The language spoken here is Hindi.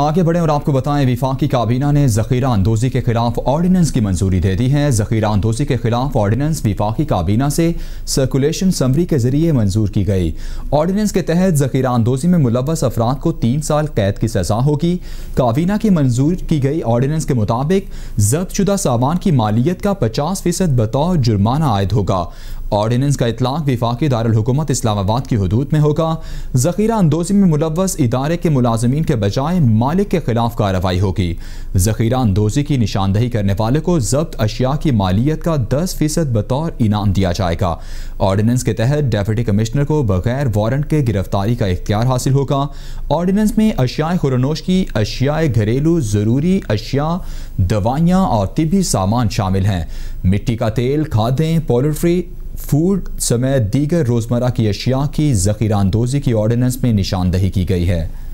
आगे बढ़े और आपको बताएं विफाकी काबीना ने जखीरा अंदोजी के खिलाफ ऑर्डिनेंस की मंजूरी दे दी है जखीरा अंदोजी के खिलाफ ऑर्डिनेंस विफाकी काबीना से सर्कुलेशन समरी के जरिए मंजूर की गई ऑर्डिनेंस के तहत जखीरा अंदोजी में मुलवस अफराद को तीन साल कैद की सजा होगी काबीना की मंजूर की गई ऑर्डिनेंस के मुताबिक जब्त सामान की मालियत का पचास फीसद बतौर जुर्माना आयद होगा ऑर्डिनेंस का इतलाक विफाक दारकूमत इस्लामाबाद की हदूद में होगा ज़ख़ीरा अंदोज़ी में मुलवस इदारे के मुलाजमीन के बजाय मालिक के खिलाफ कार्रवाई होगी ज़ख़ीरा अंदोज़ी की निशानदही करने वाले को जब्त अशिया की मालियत का दस फीसद बतौर इनाम दिया जाएगा ऑर्डिनेंस के तहत डेप्यूटी कमिश्नर को बगैर वारंट के गिरफ्तारी का इख्तियार हासिल होगा ऑर्डिनेंस में अशियाए खुरनोश की अशियाए घरेलू ज़रूरी अशिया दवाइयाँ और तिबी सामान शामिल हैं मिट्टी का तेल खादें पोल्ट्री फूड समय दीगर रोज़मर्रा की अशिया की जख़ीरांदोजी की ऑर्डिनेंस में निशानदही की गई है